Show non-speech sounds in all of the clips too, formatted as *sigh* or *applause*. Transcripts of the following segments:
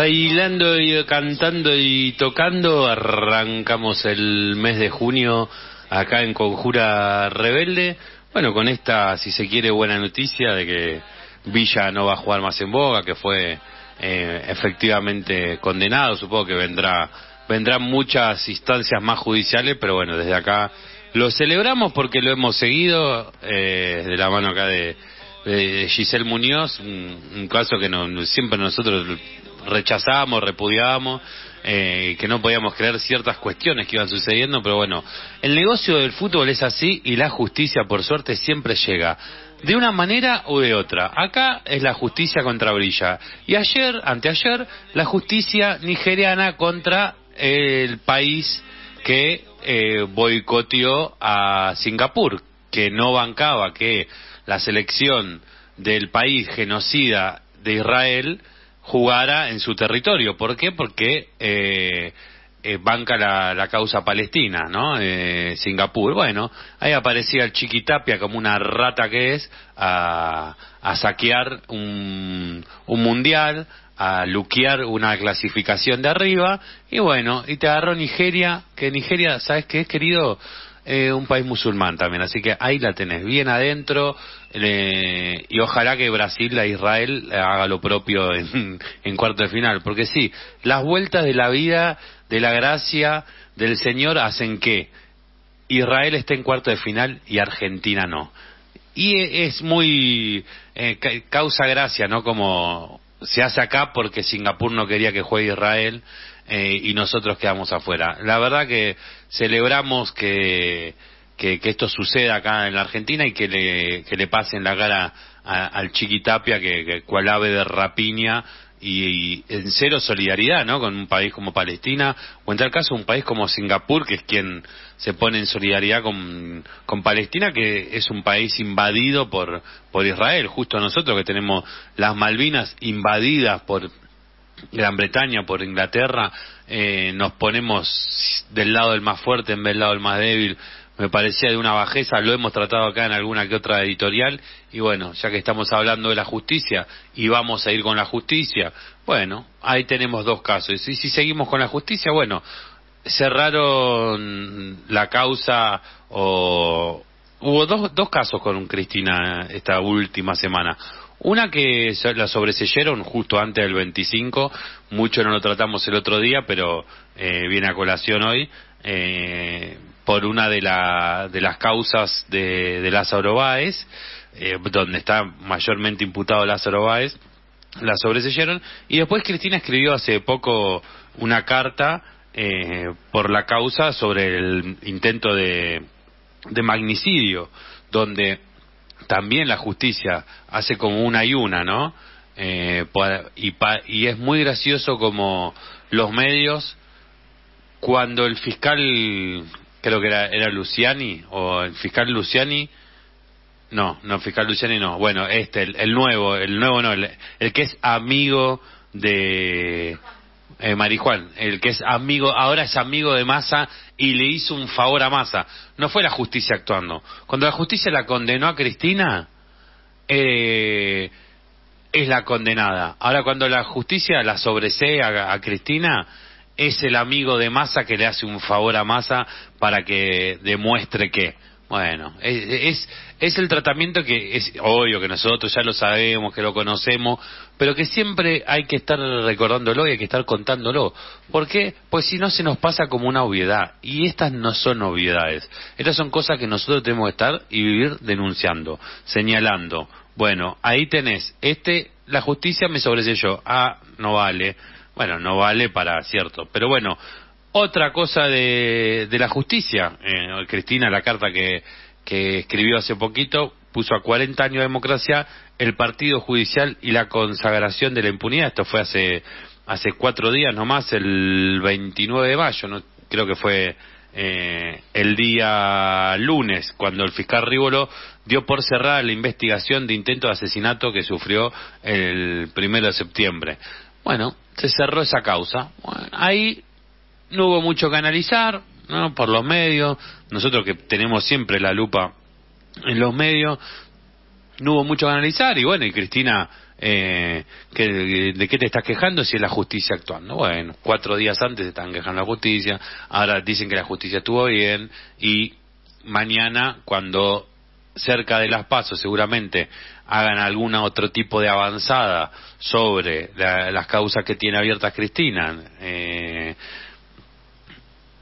Bailando y cantando y tocando, arrancamos el mes de junio acá en Conjura Rebelde. Bueno, con esta, si se quiere, buena noticia de que Villa no va a jugar más en Boga, que fue eh, efectivamente condenado. Supongo que vendrá, vendrán muchas instancias más judiciales, pero bueno, desde acá lo celebramos porque lo hemos seguido eh, de la mano acá de eh, Giselle Muñoz, un, caso que siempre nosotros rechazábamos, repudiábamos eh, que no podíamos creer ciertas cuestiones que iban sucediendo, pero bueno, el negocio del fútbol es así y la justicia, por suerte, siempre llega. De una manera o de otra. Acá es la justicia contra Brilla. Y ayer, anteayer, la justicia nigeriana contra eh, el país que eh, boicoteó a Singapur, que no bancaba que la selección del país genocida de Israel jugara en su territorio. ¿Por qué? Porque eh, eh, banca la, causa palestina, ¿no? Eh, Singapur. Bueno, ahí aparecía el Chiquitapia como una rata que es a, saquear un, un mundial, a luquear una clasificación de arriba y bueno, y te agarró Nigeria, que Nigeria, ¿sabes qué es, querido? Eh, un país musulmán también. Así que ahí la tenés, bien adentro. Eh, y ojalá que Brasil a e Israel haga lo propio *laughs* en, cuarto de final. Porque sí, las vueltas de la vida, de la gracia del Señor hacen que Israel esté en cuarto de final y Argentina no. Y e, es muy. Eh, causa gracia, ¿no? Como se hace acá porque Singapur no quería que juegue Israel eh, y nosotros quedamos afuera. La verdad que celebramos que, que, esto suceda acá en la Argentina y que le, que le pasen la cara al Chiquitapia, que, cual ave de rapiña y, en cero solidaridad, ¿no? Con un país como Palestina, o en tal caso un país como Singapur, que es quien se pone en solidaridad con, con Palestina, que es un país invadido por, por Israel, justo nosotros que tenemos las Malvinas invadidas por Gran Bretaña, por Inglaterra, eh, nos ponemos del lado del más fuerte en vez del lado del más débil. Me parecía de una bajeza, lo hemos tratado acá en alguna que otra editorial. Y bueno, ya que estamos hablando de la justicia y vamos a ir con la justicia, bueno, ahí tenemos dos casos. Y si seguimos con la justicia, bueno, cerraron la causa o hubo dos, dos casos con Cristina esta última semana. Una que la sobreseyeron justo antes del 25, mucho no lo tratamos el otro día, pero eh, viene a colación hoy, eh, por una de, de las causas de, de Lázaro Báez, eh, donde está mayormente imputado Lázaro Báez, la sobreseyeron. Y después Cristina escribió hace poco una carta por la causa sobre el intento de, de magnicidio, donde también la justicia hace como una y una, ¿no? Eh, y, y es muy gracioso como los medios, cuando el fiscal, creo que era, era Luciani, o el fiscal Luciani, no, no, fiscal Luciani no, bueno, este, el, nuevo, el nuevo no, el que es amigo de eh, Marijuán, el que es amigo, ahora es amigo de Massa y le hizo un favor a Massa. No fue la justicia actuando. Cuando la justicia la condenó a Cristina, eh, es la condenada. Ahora, cuando la justicia la sobresee a, Cristina, es el amigo de Massa que le hace un favor a Massa para que demuestre que. Bueno, es, es, el tratamiento que es obvio que nosotros ya lo sabemos, que lo conocemos, pero que siempre hay que estar recordándolo y hay que estar contándolo. ¿Por qué? Pues si no se nos pasa como una obviedad. Y estas no son obviedades. Estas son cosas que nosotros tenemos que estar y vivir denunciando, señalando. Bueno, ahí tenés, este, la justicia me sobreselló. Ah, no vale. Bueno, no vale para cierto. Pero bueno, otra cosa de, la justicia, eh, Cristina, la carta que, escribió hace poquito, puso a 40 años de democracia el partido judicial y la consagración de la impunidad. Esto fue hace, hace cuatro días nomás, el 29 de mayo, no, creo que fue eh, el día lunes, cuando el fiscal Rívolo dio por cerrada la investigación de intento de asesinato que sufrió el primero de septiembre. Bueno, se cerró esa causa. ahí no hubo mucho que analizar, ¿no? Por los medios, nosotros que tenemos siempre la lupa en los medios, no hubo mucho que analizar y bueno, y Cristina, eh, ¿qué, ¿de qué te estás quejando si es la justicia actuando? Bueno, cuatro días antes están quejando la justicia, ahora dicen que la justicia estuvo bien y mañana cuando cerca de las pasos seguramente hagan algún otro tipo de avanzada sobre la, las causas que tiene abiertas Cristina. Eh,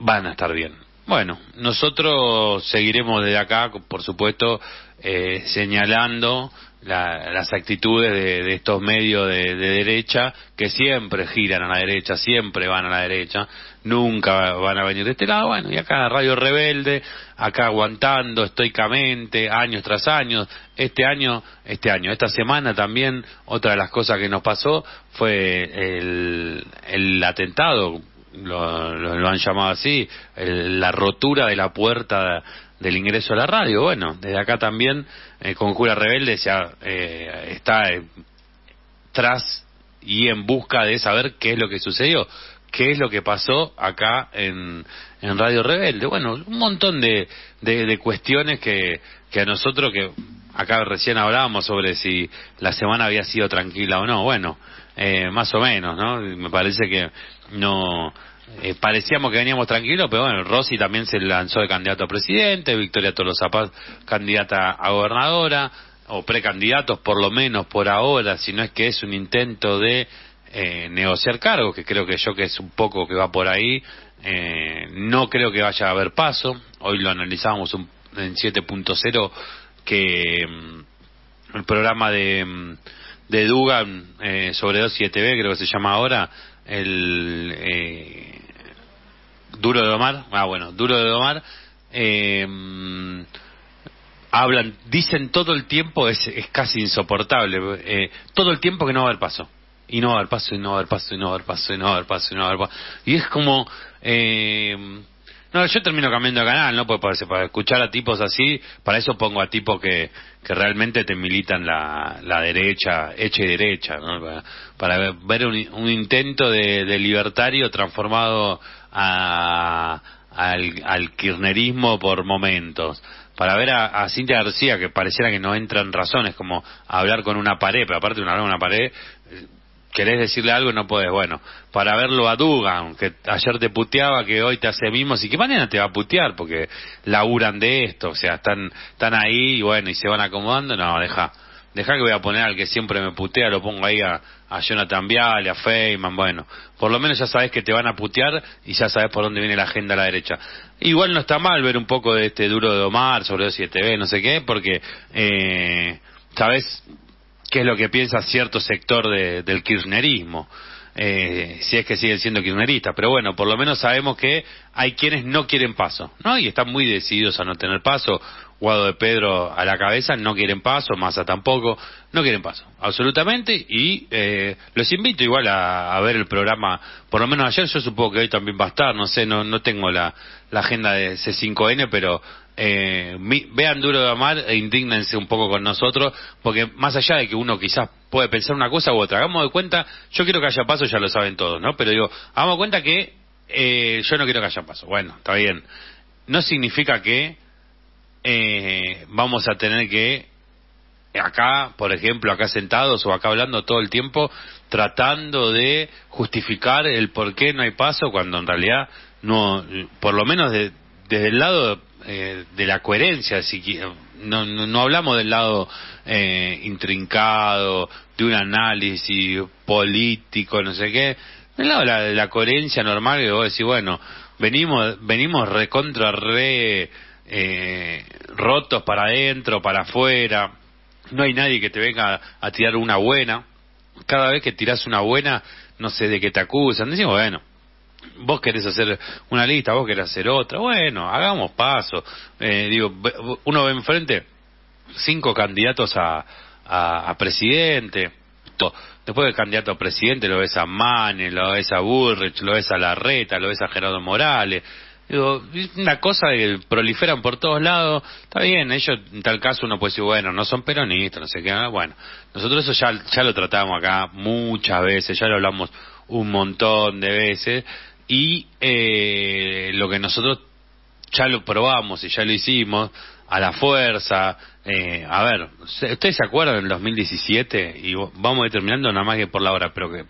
van a estar bien. Bueno, nosotros seguiremos desde acá, por supuesto, eh, señalando la, las actitudes de, estos medios de, derecha que siempre giran a la derecha, siempre van a la derecha, nunca van a venir de este lado. Bueno, y acá Radio Rebelde, acá aguantando estoicamente, años tras años. Este año, este año, esta semana también, otra de las cosas que nos pasó fue el, el atentado lo, lo, han llamado así, la rotura de la puerta del ingreso a la radio. Bueno, desde acá también eh, Conjura Rebelde ya eh, está eh, tras y en busca de saber qué es lo que sucedió, qué es lo que pasó acá en, en Radio Rebelde. Bueno, un montón de, de, de cuestiones que, que a nosotros que acá recién hablábamos sobre si la semana había sido tranquila o no. Bueno, eh, más o menos, ¿no? Me parece que no. Eh, parecíamos que veníamos tranquilos, pero bueno, Rossi también se lanzó de candidato a presidente, Victoria Tolosa Paz, candidata a gobernadora, o precandidatos por lo menos por ahora, si no es que es un intento de eh, negociar cargos, que creo que yo que es un poco que va por ahí, no creo que vaya a haber paso, hoy lo analizábamos en 7.0 que mm, el programa de mm, de Dugan eh, sobre 2.7b, creo que se llama ahora, el eh, Duro de Domar, ah bueno, Duro de Domar, eh, hablan, dicen todo el tiempo, es, es casi insoportable, eh, todo el tiempo que no va a haber paso. Y no va a haber paso, y no va a haber paso, y no va a haber paso, y no va a haber paso, y no va a haber paso. Y es como... No, yo termino cambiando de canal, ¿no? Pues para, escuchar a tipos así, para eso pongo a tipos que, que realmente te militan la, la derecha, hecha y derecha, ¿no? Para, ver un, intento de, libertario transformado al, al kirchnerismo por momentos. Para ver a, a, Cintia García, que pareciera que no entran razones, como hablar con una pared, pero aparte de hablar con una pared, querés decirle algo no podés. Bueno, para verlo a Dugan, que ayer te puteaba, que hoy te hace mismo y que mañana te va a putear porque laburan de esto, o sea, están, están ahí y bueno, y se van acomodando. No, deja, deja que voy a poner al que siempre me putea, lo pongo ahí a, a Jonathan Viale, a Feynman, bueno, por lo menos ya sabes que te van a putear y ya sabes por dónde viene la agenda a la derecha. Igual no está mal ver un poco de este duro de Omar sobre si 7B, no sé qué, porque, eh, sabes qué es lo que piensa cierto sector del kirchnerismo. Eh, si es que siguen siendo kirchneristas, pero bueno, por lo menos sabemos que hay quienes no quieren paso, ¿no? Y están muy decididos a no tener paso, Guado de Pedro a la cabeza, no quieren paso, Massa tampoco, no quieren paso, absolutamente, y eh, los invito igual a, ver el programa, por lo menos ayer, yo supongo que hoy también va a estar, no sé, no, no tengo la, agenda de C5N, pero eh, vean Duro de Amar e indignense un poco con nosotros, porque más allá de que uno quizás puede pensar una cosa u otra, hagamos de cuenta, yo quiero que haya paso, ya lo saben todos, ¿no? Pero digo, hagamos de cuenta que eh, yo no quiero que haya paso, bueno, está bien, no significa que eh, vamos a tener que acá, por ejemplo, acá sentados o acá hablando todo el tiempo, tratando de justificar el por qué no hay paso, cuando en realidad no, por lo menos desde el lado eh, de la coherencia, si no, no, no hablamos del lado eh, intrincado, de un análisis político, no sé qué, del lado de la, coherencia normal, que vos decís, bueno, venimos, venimos recontra re eh, rotos para adentro, para afuera. No hay nadie que te venga a tirar una buena. Cada vez que tiras una buena, no sé de qué te acusan. Decimos, bueno, vos querés hacer una lista, vos querés hacer otra. Bueno, hagamos paso. Eh, digo, uno ve enfrente cinco candidatos a, a, presidente. Después del candidato a presidente lo ves a Mane, lo ves a Burrich lo ves a Larreta, lo ves a Gerardo Morales, Digo, es una cosa que proliferan por todos lados. Está bien, ellos en tal caso uno puede decir, bueno, no son peronistas, no sé qué. Ah, bueno, nosotros eso ya, ya lo tratamos acá muchas veces, ya lo hablamos un montón de veces. Y eh, lo que nosotros ya lo probamos y ya lo hicimos, a la fuerza. Eh, a ver, ¿ustedes se acuerdan en 2017? Y vamos determinando terminando nada más que por la hora, pero que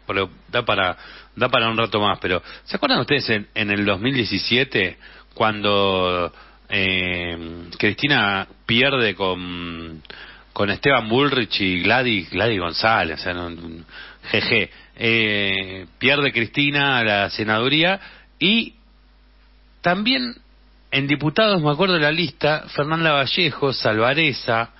da, para, da para un rato más. Pero ¿se acuerdan ustedes en, en el 2017 cuando eh, Cristina pierde con, con Esteban Bullrich y Gladys, Gladys González? O sea, jeje. Eh, pierde Cristina la senaduría y también en diputados me acuerdo de la lista, Fernanda Vallejo, Salvareza,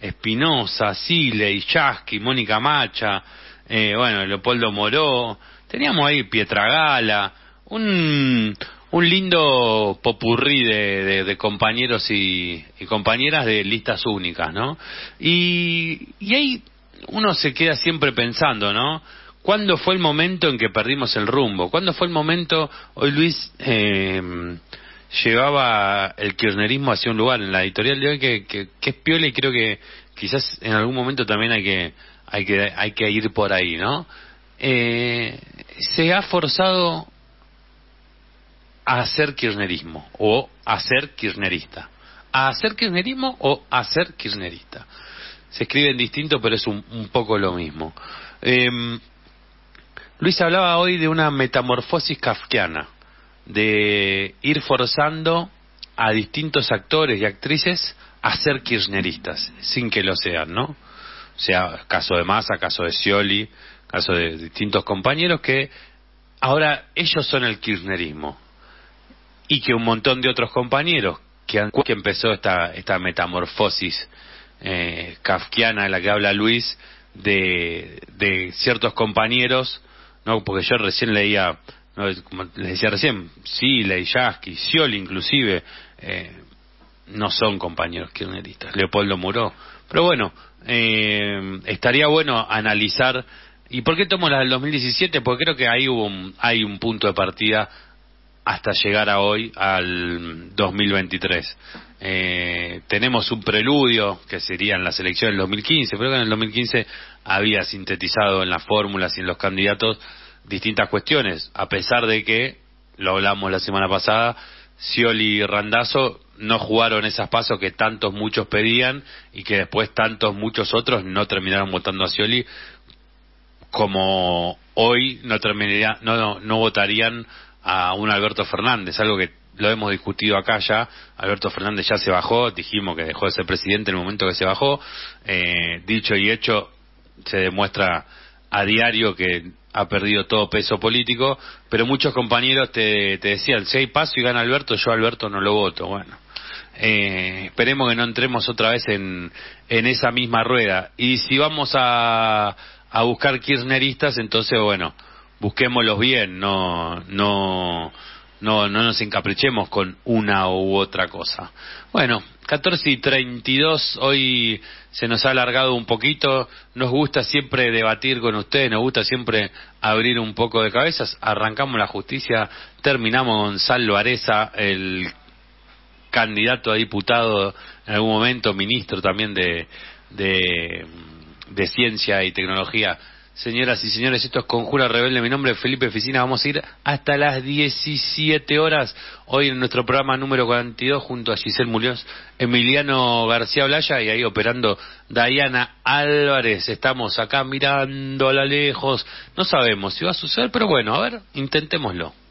Espinosa, Sile, Yaski, Mónica Macha, eh, bueno, Leopoldo Moró, teníamos ahí Pietragala, un, un lindo popurrí de, compañeros y, compañeras de listas únicas, ¿no? Y, ahí uno se queda siempre pensando, ¿no? ¿Cuándo fue el momento en que perdimos el rumbo? ¿Cuándo fue el momento, hoy Luis, eh, llevaba el kirchnerismo hacia un lugar en la editorial de hoy que, que, es piola y creo que quizás en algún momento también hay que hay que hay que ir por ahí no eh, se ha forzado a hacer kirchnerismo o a ser kirchnerista a hacer kirchnerismo o a ser kirnerista. se escriben distinto pero es un, poco lo mismo eh, Luis hablaba hoy de una metamorfosis kafkiana de ir forzando a distintos actores y actrices a ser kirchneristas, sin que lo sean, ¿no? O sea, caso de Massa, caso de Scioli, caso de distintos compañeros que ahora ellos son el kirchnerismo y que un montón de otros compañeros que, han, que empezó esta, esta metamorfosis eh, kafkiana de la que habla Luis de, de ciertos compañeros, no porque yo recién leía no, como les decía recién, sí Yasky, Scioli inclusive, eh, no son compañeros kirchneristas. Leopoldo Muró. Pero bueno, eh, estaría bueno analizar. ¿Y por qué tomo la del 2017? Porque creo que ahí hubo hay un punto de partida hasta llegar a hoy, al 2023. Eh, tenemos un preludio que serían las elecciones del 2015, ...creo que en el 2015 había sintetizado en las fórmulas y en los candidatos distintas cuestiones, a pesar de que, lo hablamos la semana pasada, Scioli y Randazo no jugaron esas pasos que tantos muchos pedían y que después tantos muchos otros no terminaron votando a Scioli como hoy no terminarían no, no, no votarían a un Alberto Fernández, algo que lo hemos discutido acá ya, Alberto Fernández ya se bajó, dijimos que dejó de ser presidente en el momento que se bajó, eh, dicho y hecho, se demuestra a diario que ha perdido todo peso político, pero muchos compañeros te, decían, si hay paso y gana Alberto, yo Alberto no lo voto. Bueno, eh, esperemos que no entremos otra vez en, en esa misma rueda. Y si vamos a, buscar kirchneristas, entonces, bueno, busquémoslos bien, no, no no, no nos encaprichemos con una u otra cosa. Bueno, 14 y 32, hoy se nos ha alargado un poquito. Nos gusta siempre debatir con ustedes, nos gusta siempre abrir un poco de cabezas. Arrancamos la justicia, terminamos con Areza, el candidato a diputado, en algún momento ministro también de, de Ciencia y Tecnología Señoras y señores, esto es Conjura Rebelde. Mi nombre es Felipe Ficina. Vamos a ir hasta las 17 horas hoy en nuestro programa número 42 junto a Giselle Muñoz, Emiliano García Blaya y ahí operando Diana Álvarez. Estamos acá mirando a lo lejos. No sabemos si va a suceder, pero bueno, a ver, intentémoslo.